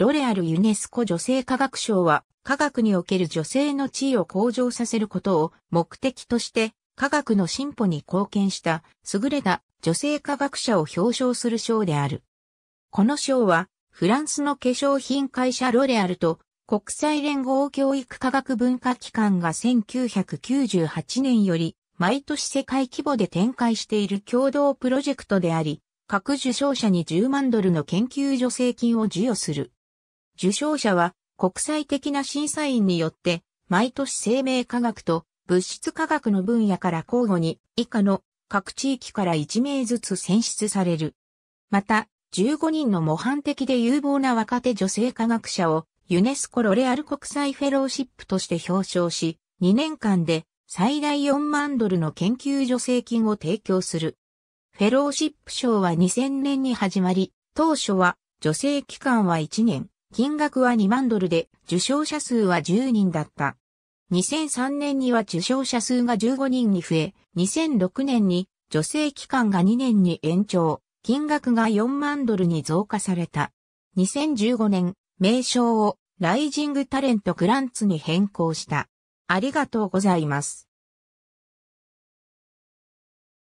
ロレアル・ユネスコ女性科学賞は、科学における女性の地位を向上させることを目的として、科学の進歩に貢献した優れた女性科学者を表彰する賞である。この賞は、フランスの化粧品会社ロレアルと国際連合教育科学文化機関が1998年より毎年世界規模で展開している共同プロジェクトであり、各受賞者に10万ドルの研究助成金を授与する。受賞者は国際的な審査員によって毎年生命科学と物質科学の分野から交互に以下の各地域から1名ずつ選出される。また、15人の模範的で有望な若手女性科学者をユネスコロレアル国際フェローシップとして表彰し、2年間で最大4万ドルの研究助成金を提供する。フェローシップ賞は2000年に始まり、当初は助成期間は1年、金額は2万ドルで、受賞者数は10人だった。2003年には受賞者数が15人に増え、2006年に助成期間が2年に延長、金額が4万ドルに増加された。2015年、名称をライジングタレントグランツに変更した。ありがとうございます。